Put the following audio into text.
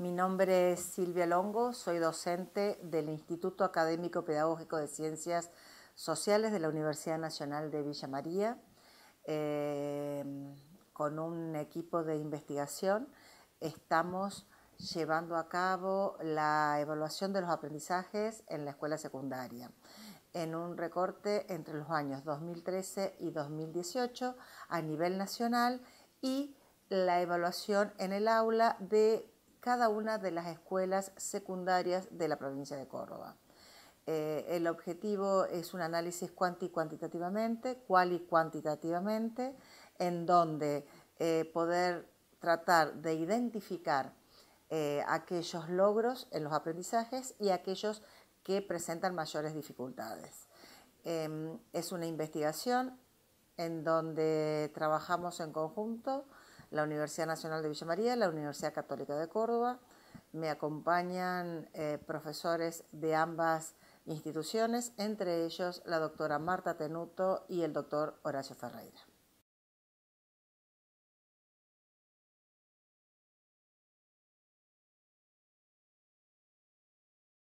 Mi nombre es Silvia Longo, soy docente del Instituto Académico Pedagógico de Ciencias Sociales de la Universidad Nacional de Villa María, eh, con un equipo de investigación. Estamos llevando a cabo la evaluación de los aprendizajes en la escuela secundaria en un recorte entre los años 2013 y 2018 a nivel nacional y la evaluación en el aula de cada una de las escuelas secundarias de la provincia de Córdoba. Eh, el objetivo es un análisis cuanti cuantitativamente, cual y cuantitativamente, en donde eh, poder tratar de identificar eh, aquellos logros en los aprendizajes y aquellos que presentan mayores dificultades. Em, es una investigación en donde trabajamos en conjunto la Universidad Nacional de Villa María, la Universidad Católica de Córdoba. Me acompañan eh, profesores de ambas instituciones, entre ellos la doctora Marta Tenuto y el doctor Horacio Ferreira.